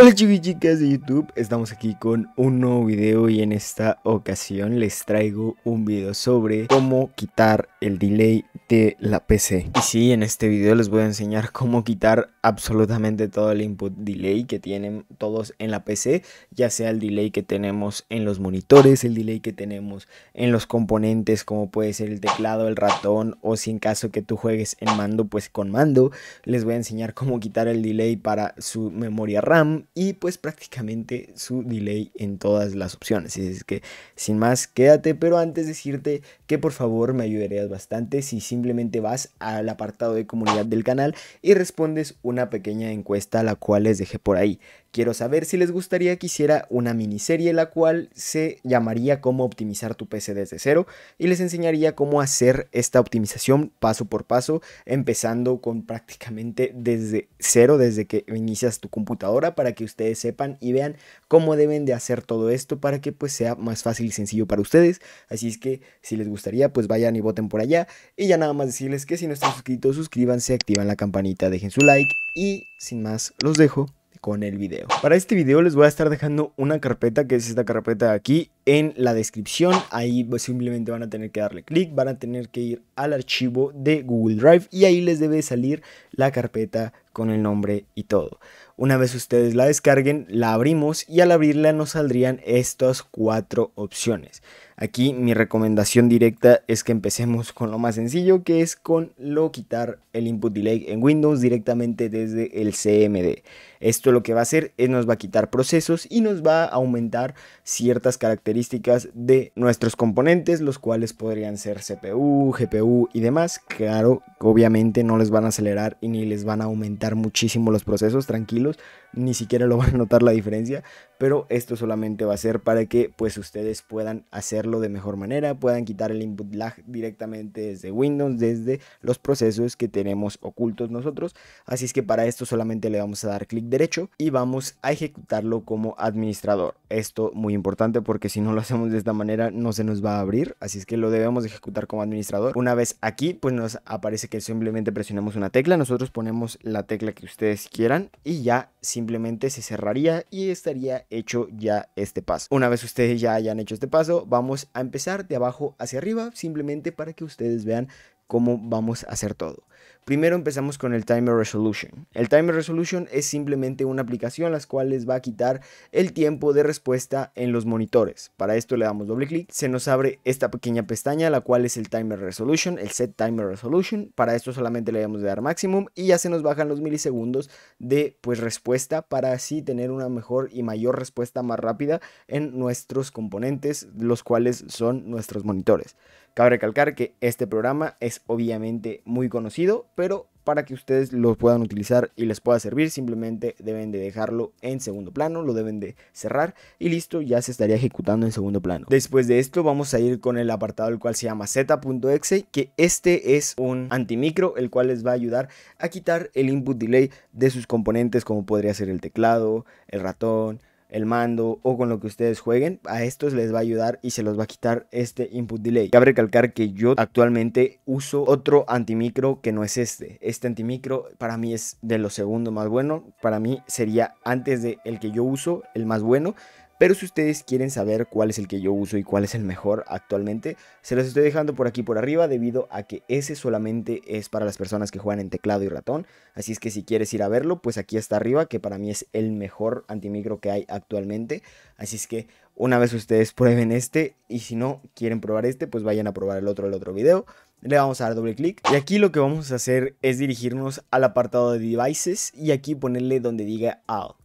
Hola chicos y chicas de YouTube, estamos aquí con un nuevo video y en esta ocasión les traigo un video sobre cómo quitar el delay de la PC. Y sí, en este video les voy a enseñar cómo quitar absolutamente todo el input delay que tienen todos en la PC, ya sea el delay que tenemos en los monitores, el delay que tenemos en los componentes como puede ser el teclado, el ratón o si en caso que tú juegues en mando pues con mando, les voy a enseñar cómo quitar el delay para su memoria RAM y pues prácticamente su delay en todas las opciones. Es que sin más quédate, pero antes decirte que por favor me ayudarías bastante si simplemente vas al apartado de comunidad del canal y respondes una pequeña encuesta la cual les dejé por ahí. Quiero saber si les gustaría que hiciera una miniserie la cual se llamaría cómo optimizar tu PC desde cero y les enseñaría cómo hacer esta optimización paso por paso, empezando con prácticamente desde cero, desde que inicias tu computadora para que ustedes sepan y vean cómo deben de hacer todo esto para que pues sea más fácil y sencillo para ustedes. Así es que si les gustaría pues vayan y voten por allá. Y ya nada más decirles que si no están suscritos suscríbanse, activan la campanita, dejen su like y sin más los dejo con el video. Para este video les voy a estar dejando una carpeta que es esta carpeta de aquí en la descripción. Ahí pues, simplemente van a tener que darle clic, van a tener que ir al archivo de Google Drive y ahí les debe salir la carpeta con el nombre y todo. Una vez ustedes la descarguen, la abrimos y al abrirla nos saldrían estas cuatro opciones. Aquí mi recomendación directa es que empecemos con lo más sencillo, que es con lo quitar el input delay en Windows directamente desde el CMD. Esto lo que va a hacer es nos va a quitar procesos y nos va a aumentar ciertas características características de nuestros componentes, los cuales podrían ser CPU, GPU y demás. Claro, obviamente no les van a acelerar y ni les van a aumentar muchísimo los procesos, tranquilos, ni siquiera lo van a notar la diferencia, pero esto solamente va a ser para que pues ustedes puedan hacerlo de mejor manera, puedan quitar el input lag directamente desde Windows, desde los procesos que tenemos ocultos nosotros. Así es que para esto solamente le vamos a dar clic derecho y vamos a ejecutarlo como administrador. Esto muy importante porque si no lo hacemos de esta manera no se nos va a abrir, así es que lo debemos ejecutar como administrador. Una vez aquí, pues nos aparece que simplemente presionamos una tecla, nosotros ponemos la tecla que ustedes quieran y ya simplemente se cerraría y estaría hecho ya este paso. Una vez ustedes ya hayan hecho este paso, vamos a empezar de abajo hacia arriba, simplemente para que ustedes vean cómo vamos a hacer todo. Primero empezamos con el Timer Resolution. El Timer Resolution es simplemente una aplicación la cual les va a quitar el tiempo de respuesta en los monitores. Para esto le damos doble clic, se nos abre esta pequeña pestaña la cual es el Timer Resolution, el Set Timer Resolution. Para esto solamente le damos de dar maximum y ya se nos bajan los milisegundos de pues respuesta para así tener una mejor y mayor respuesta más rápida en nuestros componentes, los cuales son nuestros monitores. Cabe recalcar que este programa es obviamente muy conocido pero para que ustedes lo puedan utilizar y les pueda servir, simplemente deben de dejarlo en segundo plano, lo deben de cerrar y listo, ya se estaría ejecutando en segundo plano. Después de esto vamos a ir con el apartado el cual se llama z.exe, que este es un antimicro, el cual les va a ayudar a quitar el input delay de sus componentes como podría ser el teclado, el ratón, el mando o con lo que ustedes jueguen, a estos les va a ayudar y se los va a quitar este input delay. Cabe recalcar que yo actualmente uso otro antimicro que no es este. Este antimicro para mí es de lo segundo más bueno. Para mí sería antes de el que yo uso, el más bueno. Pero si ustedes quieren saber cuál es el que yo uso y cuál es el mejor actualmente, se los estoy dejando por aquí por arriba debido a que ese solamente es para las personas que juegan en teclado y ratón. Así es que si quieres ir a verlo, pues aquí está arriba, que para mí es el mejor antimicro que hay actualmente. Así es que una vez ustedes prueben este y si no quieren probar este, pues vayan a probar el otro el otro video. Le vamos a dar doble clic y aquí lo que vamos a hacer es dirigirnos al apartado de devices y aquí ponerle donde diga Out.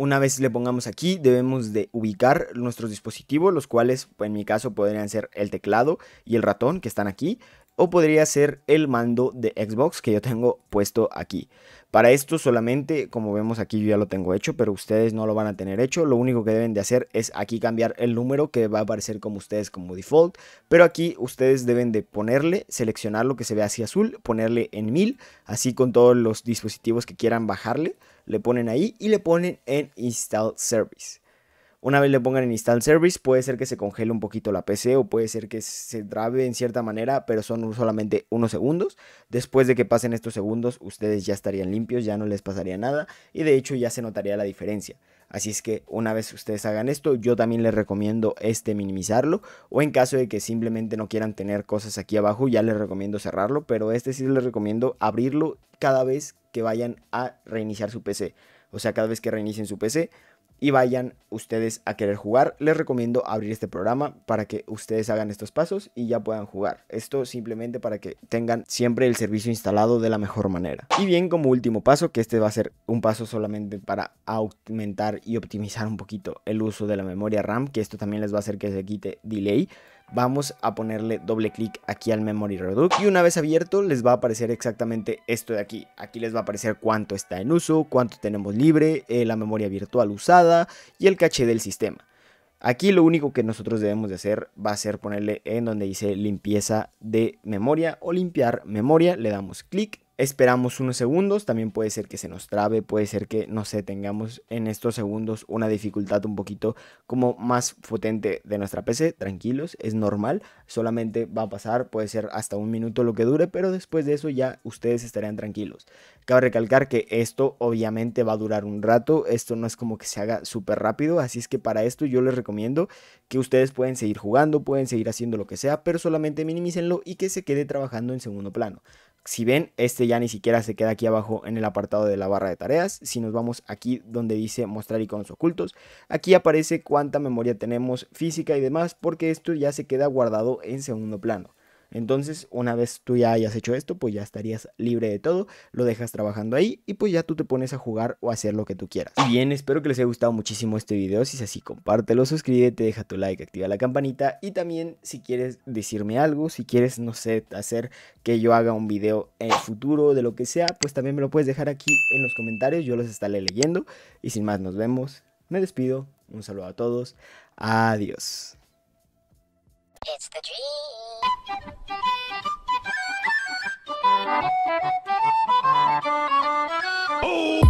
Una vez le pongamos aquí, debemos de ubicar nuestros dispositivos, los cuales en mi caso podrían ser el teclado y el ratón que están aquí, o podría ser el mando de Xbox que yo tengo puesto aquí. Para esto solamente, como vemos aquí, yo ya lo tengo hecho, pero ustedes no lo van a tener hecho. Lo único que deben de hacer es aquí cambiar el número que va a aparecer como ustedes como default. Pero aquí ustedes deben de ponerle, seleccionar lo que se ve así azul, ponerle en 1000, así con todos los dispositivos que quieran bajarle, le ponen ahí y le ponen en install service. Una vez le pongan en install service, puede ser que se congele un poquito la PC o puede ser que se trabe en cierta manera, pero son solamente unos segundos. Después de que pasen estos segundos, ustedes ya estarían limpios, ya no les pasaría nada y de hecho ya se notaría la diferencia. Así es que una vez ustedes hagan esto, yo también les recomiendo este minimizarlo o en caso de que simplemente no quieran tener cosas aquí abajo, ya les recomiendo cerrarlo, pero este sí les recomiendo abrirlo cada vez que vayan a reiniciar su PC. O sea, cada vez que reinicien su PC, y vayan ustedes a querer jugar, les recomiendo abrir este programa para que ustedes hagan estos pasos y ya puedan jugar. Esto simplemente para que tengan siempre el servicio instalado de la mejor manera. Y bien, como último paso, que este va a ser un paso solamente para aumentar y optimizar un poquito el uso de la memoria RAM, que esto también les va a hacer que se quite delay Vamos a ponerle doble clic aquí al Memory Reduct y una vez abierto les va a aparecer exactamente esto de aquí. Aquí les va a aparecer cuánto está en uso, cuánto tenemos libre, eh, la memoria virtual usada y el caché del sistema. Aquí lo único que nosotros debemos de hacer va a ser ponerle en donde dice limpieza de memoria o limpiar memoria. Le damos clic Esperamos unos segundos, también puede ser que se nos trabe, puede ser que, no sé, tengamos en estos segundos una dificultad un poquito como más potente de nuestra PC, tranquilos, es normal, solamente va a pasar, puede ser hasta un minuto lo que dure, pero después de eso ya ustedes estarán tranquilos. Cabe recalcar que esto obviamente va a durar un rato, esto no es como que se haga súper rápido, así es que para esto yo les recomiendo que ustedes pueden seguir jugando, pueden seguir haciendo lo que sea, pero solamente minimícenlo y que se quede trabajando en segundo plano. Si ven, este ya ni siquiera se queda aquí abajo en el apartado de la barra de tareas. Si nos vamos aquí donde dice mostrar iconos ocultos, aquí aparece cuánta memoria tenemos física y demás, porque esto ya se queda guardado en segundo plano. Entonces, una vez tú ya hayas hecho esto, pues ya estarías libre de todo, lo dejas trabajando ahí y pues ya tú te pones a jugar o hacer lo que tú quieras. Bien, espero que les haya gustado muchísimo este video, si es así, compártelo, suscríbete, deja tu like, activa la campanita y también si quieres decirme algo, si quieres, no sé, hacer que yo haga un video en el futuro de lo que sea, pues también me lo puedes dejar aquí en los comentarios, yo los estaré leyendo y sin más nos vemos, me despido, un saludo a todos, adiós. It's the dream. Oh!